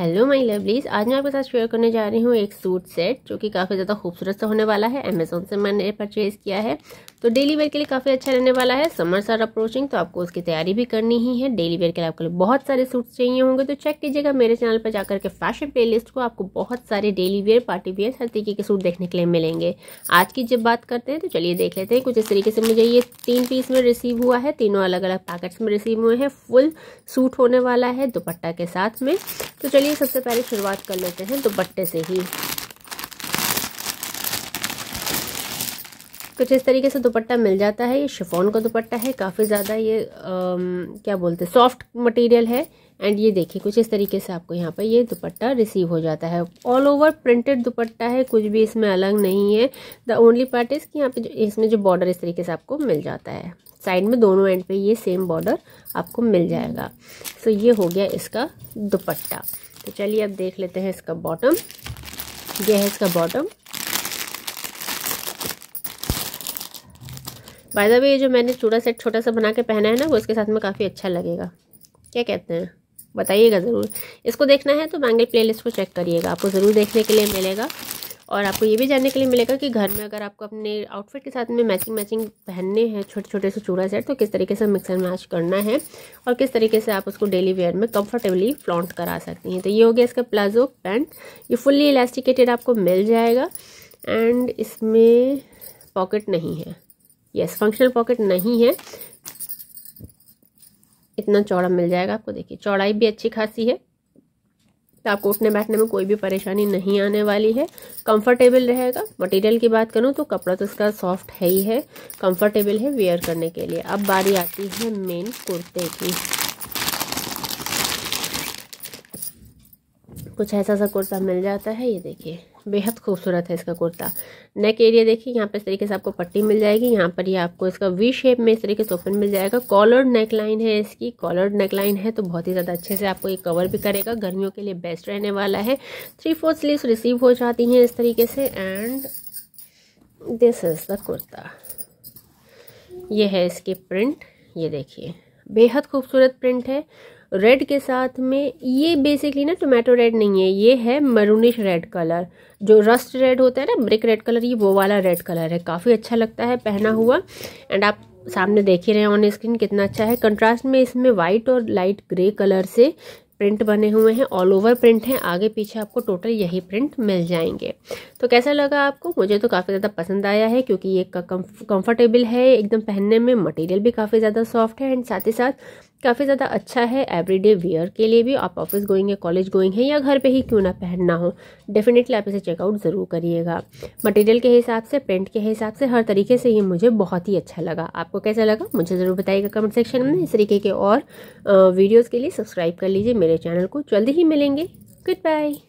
hello my lovelies आज मैं आपके साथ शेयर करने जा रही हूँ एक सूट सेट जो कि काफ़ी ज़्यादा खूबसूरत सा होने वाला है अमेजोन से मैंने परचेज़ किया है तो डेली वेयर के लिए काफ़ी अच्छा रहने वाला है समर सर अप्रोचिंग तो आपको उसकी तैयारी भी करनी ही है डेली वेयर के लिए आपके लिए बहुत सारे सूट्स चाहिए होंगे तो चेक कीजिएगा मेरे चैनल पर जाकर के फैशन प्ले को आपको बहुत सारे डेली वेयर पार्टी वेयर हर तरीके के सूट देखने के लिए मिलेंगे आज की जब बात करते हैं तो चलिए देख लेते हैं कुछ इस तरीके से मुझे ये तीन पीस में रिसीव हुआ है तीनों अलग अलग पैकेट्स में रिसीव हुए हैं फुल सूट होने वाला है दुपट्टा के साथ में तो चलिए चलिए सबसे पहले शुरुआत कर लेते हैं दुपट्टे से ही कुछ इस तरीके से दुपट्टा मिल जाता है ये शिफोन का दुपट्टा है काफ़ी ज़्यादा ये आ, क्या बोलते हैं सॉफ्ट मटेरियल है एंड ये देखिए कुछ इस तरीके से आपको यहाँ पर ये दुपट्टा रिसीव हो जाता है ऑल ओवर प्रिंटेड दुपट्टा है कुछ भी इसमें अलग नहीं है द ओनली पार्ट इज़ कि यहाँ पे इसमें जो बॉर्डर इस तरीके से आपको मिल जाता है साइड में दोनों एंड पे ये सेम बॉर्डर आपको मिल जाएगा सो so, ये हो गया इसका दुपट्टा तो चलिए अब देख लेते हैं इसका बॉटम यह है इसका बॉटम बाय द वे जो मैंने चूड़ा सेट छोटा सा बना के पहना है ना वो इसके साथ में काफ़ी अच्छा लगेगा क्या कहते हैं बताइएगा ज़रूर इसको देखना है तो बैंगल प्लेलिस्ट को चेक करिएगा आपको ज़रूर देखने के लिए मिलेगा और आपको ये भी जानने के लिए मिलेगा कि घर में अगर आपको अपने आउटफिट के साथ में मैचिंग मैचिंग पहनने हैं छोटे छोटे से चूड़ा सेट तो किस तरीके से मिक्स एंड मैच करना है और किस तरीके से आप उसको डेली वेयर में कंफर्टेबली फ्लॉन्ट करा सकती हैं तो ये हो गया इसका प्लाजो पैंट ये फुल्ली इलास्टिकेटेड आपको मिल जाएगा एंड इसमें पॉकेट नहीं है यस फंक्शनल पॉकेट नहीं है इतना चौड़ा मिल जाएगा आपको देखिए चौड़ाई भी अच्छी खासी है आपको उठने बैठने में कोई भी परेशानी नहीं आने वाली है कंफर्टेबल रहेगा मटेरियल की बात करूँ तो कपड़ा तो इसका सॉफ्ट है ही है कंफर्टेबल है वेयर करने के लिए अब बारी आती है मेन कुर्ते की कुछ ऐसा सा कुर्ता मिल जाता है ये देखिए बेहद खूबसूरत है इसका कुर्ता नेक एरिया देखिए यहाँ पर इस तरीके से आपको पट्टी मिल जाएगी यहाँ पर ये यह आपको इसका वी शेप में इस तरीके से ओपन मिल जाएगा कॉलर्ड नेक लाइन है इसकी कॉलर्ड नेक लाइन है तो बहुत ही ज़्यादा अच्छे से आपको ये कवर भी करेगा गर्मियों के लिए बेस्ट रहने वाला है थ्री फोर स्लीव रिसीव हो जाती हैं इस तरीके से and this is the kurta ये है इसकी प्रिंट ये देखिए बेहद खूबसूरत प्रिंट है रेड के साथ में ये बेसिकली ना टोमेटो रेड नहीं है ये है मरूनिश रेड कलर जो रस्ट रेड होता है ना ब्रिक रेड कलर ये वो वाला रेड कलर है काफ़ी अच्छा लगता है पहना हुआ एंड आप सामने देख ही रहे हैं ऑन स्क्रीन कितना अच्छा है कंट्रास्ट में इसमें वाइट और लाइट ग्रे कलर से प्रिंट बने हुए हैं ऑल ओवर प्रिंट हैं आगे पीछे आपको टोटल यही प्रिंट मिल जाएंगे तो कैसा लगा आपको मुझे तो काफ़ी ज़्यादा पसंद आया है क्योंकि ये कंफर्टेबल है एकदम पहनने में मटेरियल भी काफ़ी ज़्यादा सॉफ्ट है एंड साथ ही साथ काफ़ी ज़्यादा अच्छा है एवरीडे वेयर के लिए भी आप ऑफिस गोइंग है कॉलेज गोइंग है या घर पे ही क्यों ना पहनना हो डेफिनेटली आप इसे चेकआउट ज़रूर करिएगा मटेरियल के हिसाब से प्रिंट के हिसाब से हर तरीके से ये मुझे बहुत ही अच्छा लगा आपको कैसा लगा मुझे ज़रूर बताइएगा कमेंट सेक्शन में इस तरीके के और वीडियोज़ के लिए सब्सक्राइब कर लीजिए मेरे चैनल को जल्दी ही मिलेंगे गुड बाय